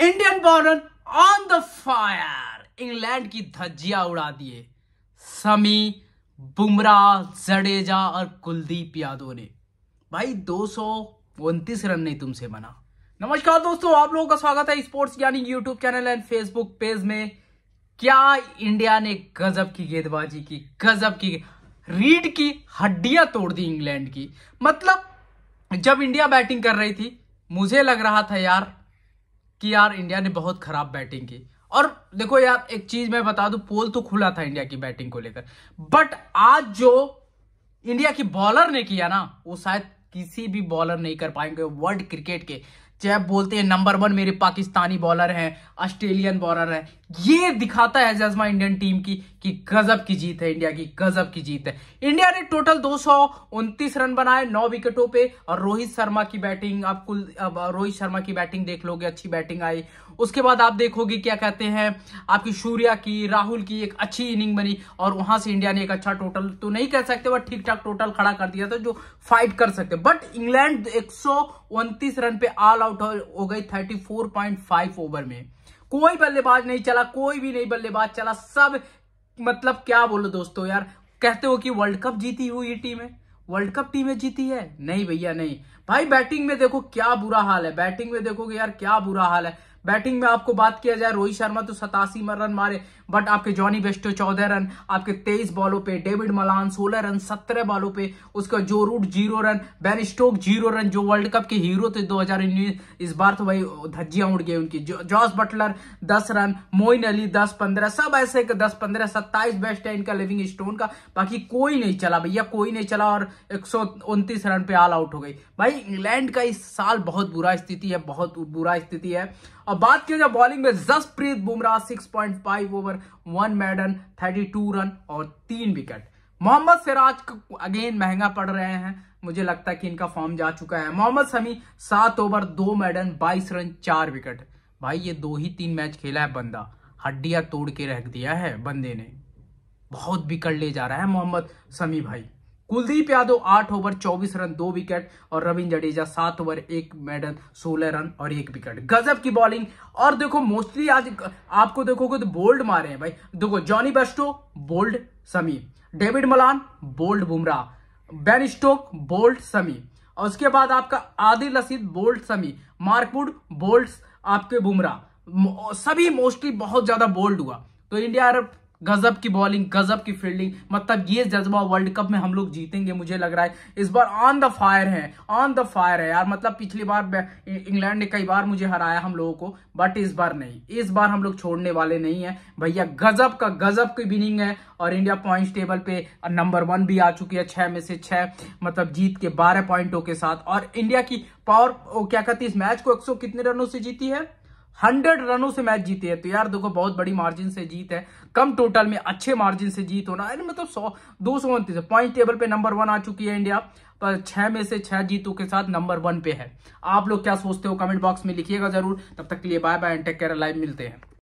Indian border on the fire England की धज्जिया उड़ा दिए समी बुमराह जडेजा और कुलदीप यादव ने भाई दो रन नहीं तुमसे बना नमस्कार दोस्तों आप लोगों का स्वागत है स्पोर्ट्स यानी YouTube channel and Facebook page में क्या इंडिया ने गजब की गेंदबाजी की गजब की रीड की हड्डियां तोड़ दी इंग्लैंड की मतलब जब इंडिया बैटिंग कर रही थी मुझे लग रहा था यार कि यार इंडिया ने बहुत खराब बैटिंग की और देखो यार एक चीज मैं बता दू पोल तो खुला था इंडिया की बैटिंग को लेकर बट आज जो इंडिया की बॉलर ने किया ना वो शायद किसी भी बॉलर नहीं कर पाएंगे वर्ल्ड क्रिकेट के जैब बोलते हैं नंबर वन मेरे पाकिस्तानी बॉलर हैं ऑस्ट्रेलियन बॉलर हैं ये दिखाता है जजमा इंडियन टीम की कि गजब की जीत है इंडिया की गजब की जीत है इंडिया ने टोटल दो रन बनाए नौ विकेटों पे और रोहित शर्मा की बैटिंग आप कुल रोहित शर्मा की बैटिंग देख लोगे अच्छी बैटिंग आई उसके बाद आप देखोगे क्या कहते हैं आपकी सूर्या की राहुल की एक अच्छी इनिंग बनी और वहां से इंडिया ने एक अच्छा टोटल तो नहीं कह सकते वह ठीक ठाक टोटल खड़ा कर दिया था जो फाइट कर सकते बट इंग्लैंड एक उनतीस रन पे ऑल आउट हो गई 34.5 ओवर में कोई बल्लेबाज नहीं चला कोई भी नहीं बल्लेबाज चला सब मतलब क्या बोलो दोस्तों यार कहते हो कि वर्ल्ड कप जीती हुई टीम है वर्ल्ड कप टीमें जीती है नहीं भैया नहीं भाई बैटिंग में देखो क्या बुरा हाल है बैटिंग में देखो कि यार क्या बुरा हाल है बैटिंग में आपको बात किया जाए रोहित शर्मा तो सतासी रन मारे बट आपके जॉनी बेस्टो चौदह रन आपके तेईस बॉलों पे डेविड मलान सोलह रन सत्रह बॉलों पे उसका Joe Root zero run Ben Stoke zero run जो वर्ल्ड कप के हीरो थे 2019 इस बार तो भाई धज्जियां उड़ गई उनकी जॉस बटलर दस रन मोइन अली दस पंद्रह सब ऐसे दस पंद्रह सत्ताईस बेस्ट है इनका लिविंग स्टोन का बाकी कोई नहीं चला भैया कोई नहीं चला और एक रन पे ऑल आउट हो गई भाई इंग्लैंड का इस साल बहुत बुरा स्थिति है बहुत बुरा स्थिति है अब बात की जाए बॉलिंग में Jasprit Bumrah 6.5 over one maiden 32 run और तीन विकेट मोहम्मद सिराज अगेन महंगा पड़ रहे हैं मुझे लगता है कि इनका फॉर्म जा चुका है मोहम्मद समी सात ओवर दो मेडन बाईस रन चार विकेट भाई ये दो ही तीन मैच खेला है बंदा हड्डियां तोड़ के रख दिया है बंदे ने बहुत बिकट ले जा रहा है मोहम्मद समी भाई कुलदीप यादव आठ ओवर चौबीस रन दो विकेट और रविंद्र जडेजा सात ओवर एक मेडल सोलह रन और एक विकेट गजब की बॉलिंग और देखो मोस्टली आज आपको देखोगे तो बोल्ड मारे हैं भाई देखो Jonny Bairstow bowled Shami David Malan bowled Bumrah Ben Stoke bowled Shami और उसके बाद आपका आदिल रसीद बोल्ड समी मार्कवुड बोल्ड आपके बुमराह सभी मोस्टली बहुत ज्यादा बोल्ड हुआ तो इंडिया गजब की बॉलिंग गजब की फील्डिंग मतलब ये जज्बा वर्ल्ड कप में हम लोग जीतेंगे मुझे लग रहा है इस बार ऑन द फायर है ऑन द फायर है यार मतलब पिछली बार इंग्लैंड ने कई बार मुझे हराया हम लोगों को बट इस बार नहीं इस बार हम लोग छोड़ने वाले नहीं है भैया गजब का गजब की विनिंग है और इंडिया पॉइंट टेबल पे नंबर वन भी आ चुकी है छह में से छह मतलब जीत के बारह पॉइंटों के साथ और इंडिया की पावर क्या कहती है इस मैच को एक कितने रनों से जीती है हंड्रेड रनों से मैच जीते हैं तो यार देखो बहुत बड़ी मार्जिन से जीत है कम टोटल में अच्छे मार्जिन से जीत होना अरे मतलब सौ दो सौ उनतीस पॉइंट टेबल पे नंबर वन आ चुकी है इंडिया पर छह में से छह जीतों के साथ नंबर वन पे है आप लोग क्या सोचते हो कमेंट बॉक्स में लिखिएगा जरूर तब तक के लिए bye bye and take care live मिलते हैं